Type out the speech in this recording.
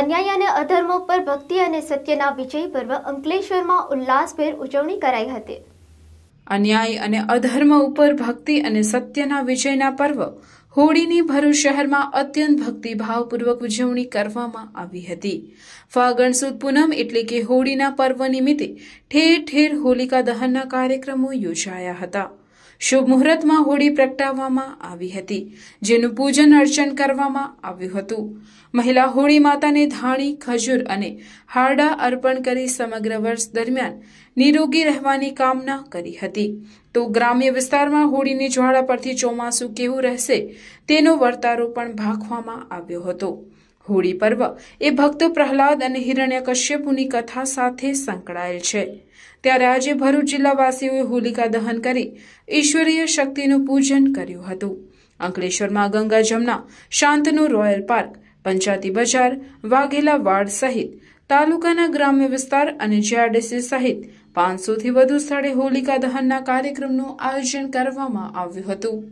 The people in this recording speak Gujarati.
અન્યાય અને અધર્મ પર ભક્તિ અને સત્યના વિજય પર્વ અંકલેશ્વરમાં ઉલ્લાસભેર ઉજવણી કરાઈ હતી અન્યાય અને અધર્મ ઉપર ભક્તિ અને સત્યના વિજયના પર્વ હોળીની ભરૂચ શહેરમાં અત્યંત ભક્તિભાવપૂર્વક ઉજવણી કરવામાં આવી હતી ફાગણ સુદ પૂનમ એટલે કે હોળીના પર્વ નિમિત્તે ઠેર ઠેર હોલિકા દહનના કાર્યક્રમો યોજાયા હતા શુભ મુહૂર્તમાં હોળી પ્રગટાવવામાં આવી હતી જેનું પૂજન અર્ચન કરવામાં આવ્યું હતું મહિલા હોળી માતાને ધાણી ખજૂર અને હારડા અર્પણ કરી સમગ્ર વર્ષ દરમિયાન નિરોગી રહેવાની કામના કરી હતી તો ગ્રામ્ય વિસ્તારમાં હોળીની જ્વાળા પરથી ચોમાસું કેવું રહેશે તેનો વર્તારો પણ ભાખવામાં આવ્યો હતો હોળી પર્વ એ ભક્ત પ્રહલાદ અને હિરણ્યકશ્યપુની કથા સાથે સંકળાયેલ છે ત્યારે આજે ભરૂચ જિલ્લાવાસીઓએ હોલિકા દહન કરી ઈશ્વરીય શક્તિનું પૂજન કર્યું હતું અંકલેશ્વરમાં ગંગા જમના શાંતનુ રોયલ પાર્ક પંચાયતી બજાર વાઘેલા વાડ સહિત તાલુકાના ગ્રામ્ય વિસ્તાર અને જીઆરડીસી સહિત પાંચસોથી વધુ સ્થળે હોલિકા દહનના કાર્યક્રમનું આયોજન કરવામાં આવ્યું હતું